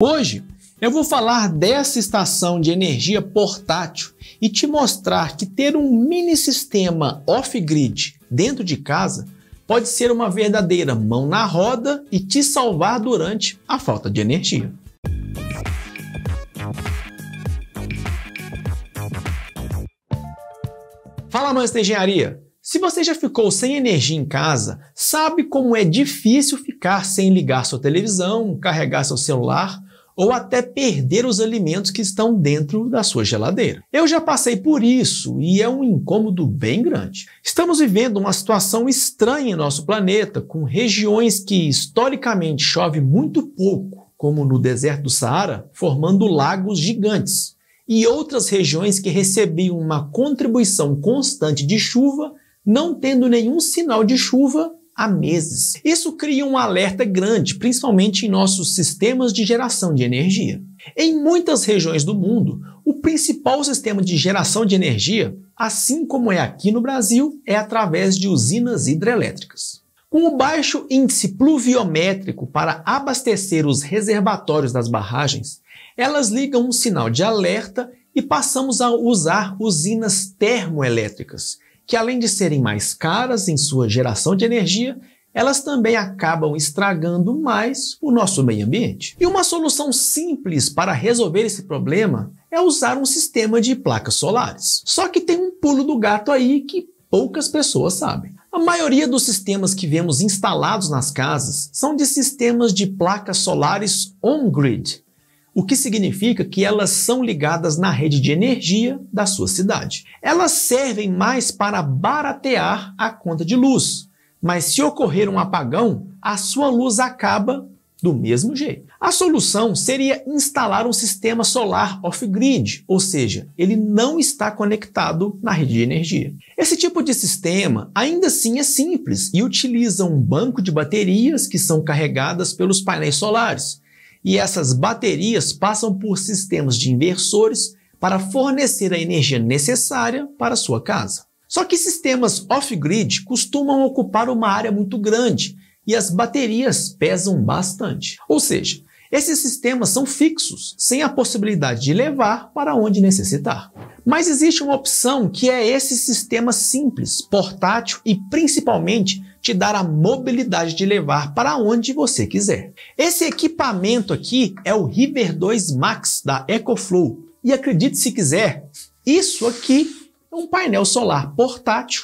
Hoje eu vou falar dessa estação de energia portátil e te mostrar que ter um mini sistema off-grid dentro de casa pode ser uma verdadeira mão na roda e te salvar durante a falta de energia. Fala, mais engenharia! Se você já ficou sem energia em casa, sabe como é difícil ficar sem ligar sua televisão, carregar seu celular ou até perder os alimentos que estão dentro da sua geladeira. Eu já passei por isso e é um incômodo bem grande. Estamos vivendo uma situação estranha em nosso planeta, com regiões que historicamente chove muito pouco, como no deserto do Saara, formando lagos gigantes, e outras regiões que recebiam uma contribuição constante de chuva, não tendo nenhum sinal de chuva há meses. Isso cria um alerta grande, principalmente em nossos sistemas de geração de energia. Em muitas regiões do mundo, o principal sistema de geração de energia, assim como é aqui no Brasil, é através de usinas hidrelétricas. Com o baixo índice pluviométrico para abastecer os reservatórios das barragens, elas ligam um sinal de alerta e passamos a usar usinas termoelétricas, que além de serem mais caras em sua geração de energia, elas também acabam estragando mais o nosso meio ambiente. E uma solução simples para resolver esse problema é usar um sistema de placas solares. Só que tem um pulo do gato aí que poucas pessoas sabem. A maioria dos sistemas que vemos instalados nas casas são de sistemas de placas solares on-grid, o que significa que elas são ligadas na rede de energia da sua cidade. Elas servem mais para baratear a conta de luz, mas se ocorrer um apagão, a sua luz acaba do mesmo jeito. A solução seria instalar um sistema solar off-grid, ou seja, ele não está conectado na rede de energia. Esse tipo de sistema ainda assim é simples e utiliza um banco de baterias que são carregadas pelos painéis solares e essas baterias passam por sistemas de inversores para fornecer a energia necessária para sua casa. Só que sistemas off-grid costumam ocupar uma área muito grande e as baterias pesam bastante. Ou seja, esses sistemas são fixos, sem a possibilidade de levar para onde necessitar. Mas existe uma opção que é esse sistema simples, portátil e principalmente te dar a mobilidade de levar para onde você quiser. Esse equipamento aqui é o River 2 Max da EcoFlow. E acredite se quiser, isso aqui é um painel solar portátil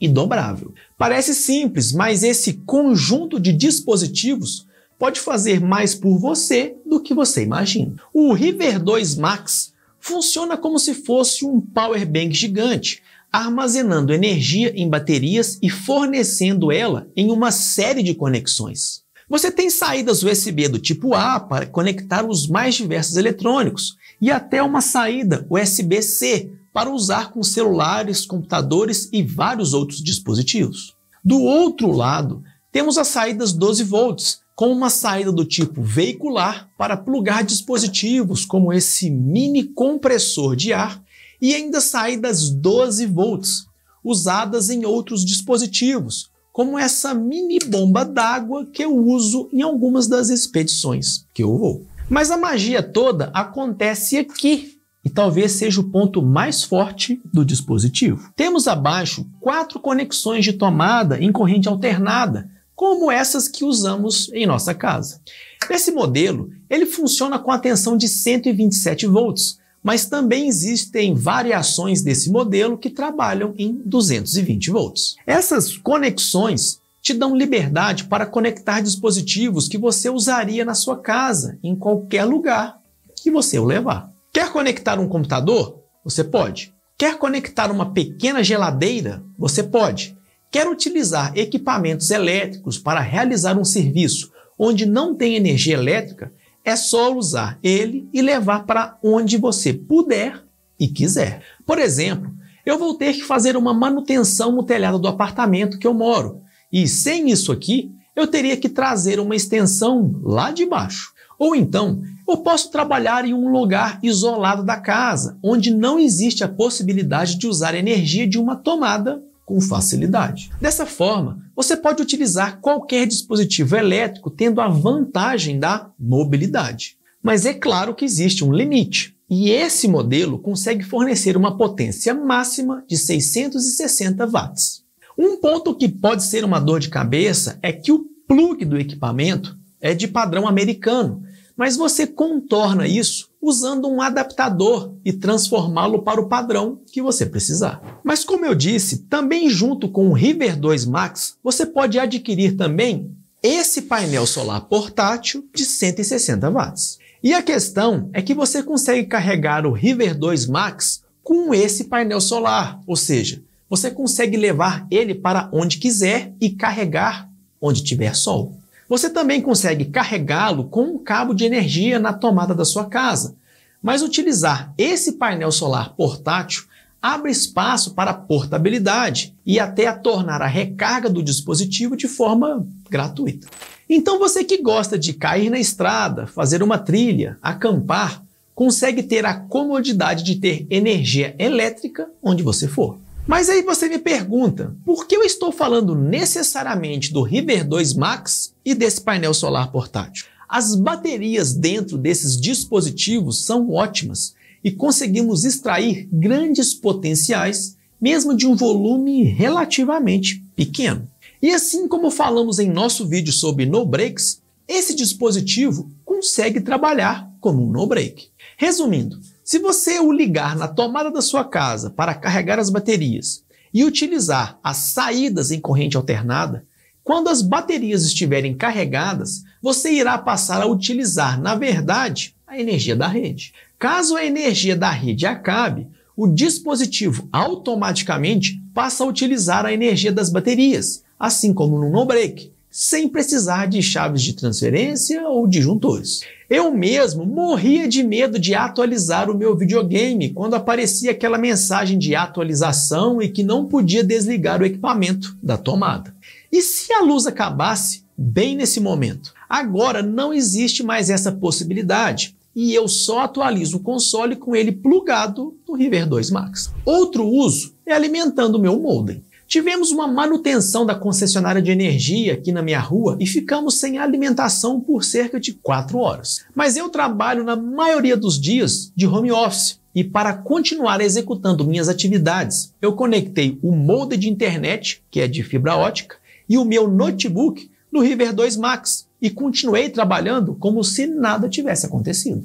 e dobrável. Parece simples, mas esse conjunto de dispositivos pode fazer mais por você do que você imagina. O River 2 Max funciona como se fosse um power bank gigante, armazenando energia em baterias e fornecendo ela em uma série de conexões. Você tem saídas USB do tipo A para conectar os mais diversos eletrônicos e até uma saída USB-C para usar com celulares, computadores e vários outros dispositivos. Do outro lado, temos as saídas 12 volts com uma saída do tipo veicular para plugar dispositivos como esse mini compressor de ar e ainda saídas 12 volts, usadas em outros dispositivos, como essa mini bomba d'água que eu uso em algumas das expedições que eu vou. Mas a magia toda acontece aqui e talvez seja o ponto mais forte do dispositivo. Temos abaixo quatro conexões de tomada em corrente alternada, como essas que usamos em nossa casa. Nesse modelo, ele funciona com a tensão de 127 volts, mas também existem variações desse modelo que trabalham em 220 volts. Essas conexões te dão liberdade para conectar dispositivos que você usaria na sua casa, em qualquer lugar que você o levar. Quer conectar um computador? Você pode. Quer conectar uma pequena geladeira? Você pode quer utilizar equipamentos elétricos para realizar um serviço onde não tem energia elétrica, é só usar ele e levar para onde você puder e quiser. Por exemplo, eu vou ter que fazer uma manutenção no telhado do apartamento que eu moro, e sem isso aqui, eu teria que trazer uma extensão lá de baixo. Ou então, eu posso trabalhar em um lugar isolado da casa, onde não existe a possibilidade de usar energia de uma tomada com facilidade. Dessa forma, você pode utilizar qualquer dispositivo elétrico tendo a vantagem da mobilidade. Mas é claro que existe um limite. E esse modelo consegue fornecer uma potência máxima de 660 watts. Um ponto que pode ser uma dor de cabeça é que o plug do equipamento é de padrão americano mas você contorna isso usando um adaptador e transformá-lo para o padrão que você precisar. Mas como eu disse, também junto com o River 2 Max, você pode adquirir também esse painel solar portátil de 160 watts. E a questão é que você consegue carregar o River 2 Max com esse painel solar, ou seja, você consegue levar ele para onde quiser e carregar onde tiver sol. Você também consegue carregá-lo com um cabo de energia na tomada da sua casa. Mas utilizar esse painel solar portátil abre espaço para portabilidade e até a tornar a recarga do dispositivo de forma gratuita. Então você que gosta de cair na estrada, fazer uma trilha, acampar, consegue ter a comodidade de ter energia elétrica onde você for. Mas aí você me pergunta, por que eu estou falando necessariamente do River 2 Max e desse painel solar portátil? As baterias dentro desses dispositivos são ótimas e conseguimos extrair grandes potenciais mesmo de um volume relativamente pequeno. E assim como falamos em nosso vídeo sobre no breaks, esse dispositivo consegue trabalhar como um no break. Resumindo, se você o ligar na tomada da sua casa para carregar as baterias e utilizar as saídas em corrente alternada, quando as baterias estiverem carregadas, você irá passar a utilizar, na verdade, a energia da rede. Caso a energia da rede acabe, o dispositivo automaticamente passa a utilizar a energia das baterias, assim como no no-break, sem precisar de chaves de transferência ou disjuntores. Eu mesmo morria de medo de atualizar o meu videogame quando aparecia aquela mensagem de atualização e que não podia desligar o equipamento da tomada. E se a luz acabasse bem nesse momento? Agora não existe mais essa possibilidade e eu só atualizo o console com ele plugado no River 2 Max. Outro uso é alimentando o meu modem. Tivemos uma manutenção da concessionária de energia aqui na minha rua e ficamos sem alimentação por cerca de 4 horas. Mas eu trabalho na maioria dos dias de home office. E para continuar executando minhas atividades, eu conectei o molde de internet, que é de fibra ótica, e o meu notebook no River 2 Max e continuei trabalhando como se nada tivesse acontecido.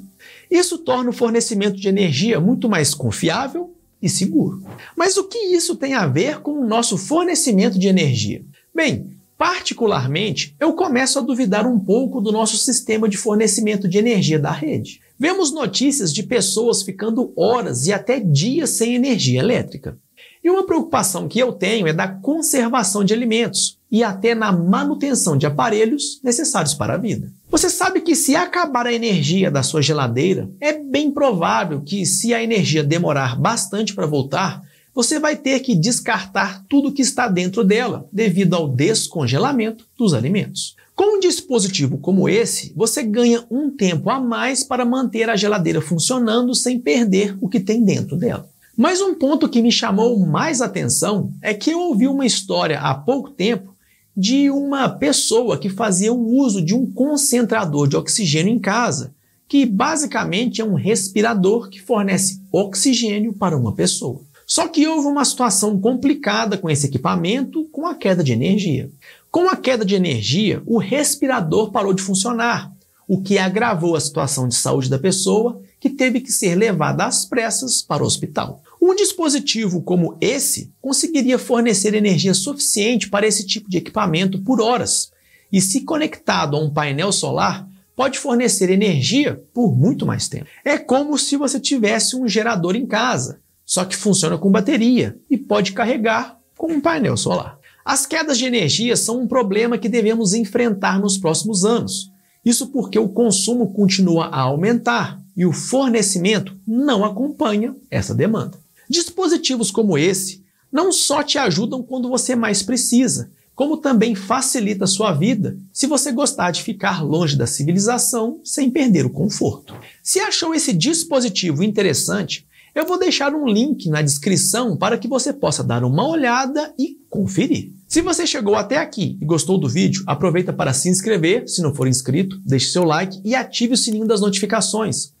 Isso torna o fornecimento de energia muito mais confiável e seguro. Mas o que isso tem a ver com o nosso fornecimento de energia? Bem, particularmente, eu começo a duvidar um pouco do nosso sistema de fornecimento de energia da rede. Vemos notícias de pessoas ficando horas e até dias sem energia elétrica. E uma preocupação que eu tenho é da conservação de alimentos e até na manutenção de aparelhos necessários para a vida. Você sabe que se acabar a energia da sua geladeira, é bem provável que, se a energia demorar bastante para voltar, você vai ter que descartar tudo que está dentro dela, devido ao descongelamento dos alimentos. Com um dispositivo como esse, você ganha um tempo a mais para manter a geladeira funcionando sem perder o que tem dentro dela. Mas um ponto que me chamou mais atenção é que eu ouvi uma história há pouco tempo de uma pessoa que fazia o uso de um concentrador de oxigênio em casa, que basicamente é um respirador que fornece oxigênio para uma pessoa. Só que houve uma situação complicada com esse equipamento com a queda de energia. Com a queda de energia, o respirador parou de funcionar o que agravou a situação de saúde da pessoa, que teve que ser levada às pressas para o hospital. Um dispositivo como esse conseguiria fornecer energia suficiente para esse tipo de equipamento por horas, e se conectado a um painel solar, pode fornecer energia por muito mais tempo. É como se você tivesse um gerador em casa, só que funciona com bateria e pode carregar com um painel solar. As quedas de energia são um problema que devemos enfrentar nos próximos anos, isso porque o consumo continua a aumentar e o fornecimento não acompanha essa demanda. Dispositivos como esse não só te ajudam quando você mais precisa, como também facilita a sua vida se você gostar de ficar longe da civilização sem perder o conforto. Se achou esse dispositivo interessante, eu vou deixar um link na descrição para que você possa dar uma olhada e conferir. Se você chegou até aqui e gostou do vídeo, aproveita para se inscrever, se não for inscrito, deixe seu like e ative o sininho das notificações.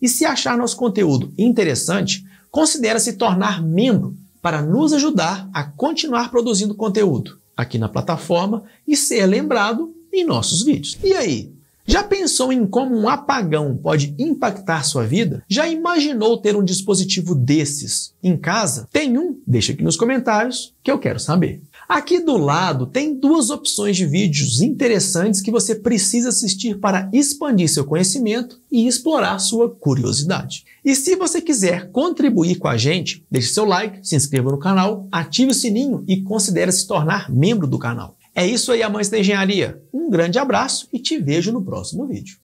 E se achar nosso conteúdo interessante, considere se tornar membro para nos ajudar a continuar produzindo conteúdo aqui na plataforma e ser lembrado em nossos vídeos. E aí, já pensou em como um apagão pode impactar sua vida? Já imaginou ter um dispositivo desses em casa? Tem um? Deixa aqui nos comentários que eu quero saber. Aqui do lado tem duas opções de vídeos interessantes que você precisa assistir para expandir seu conhecimento e explorar sua curiosidade. E se você quiser contribuir com a gente, deixe seu like, se inscreva no canal, ative o sininho e considere se tornar membro do canal. É isso aí, amantes da engenharia. Um grande abraço e te vejo no próximo vídeo.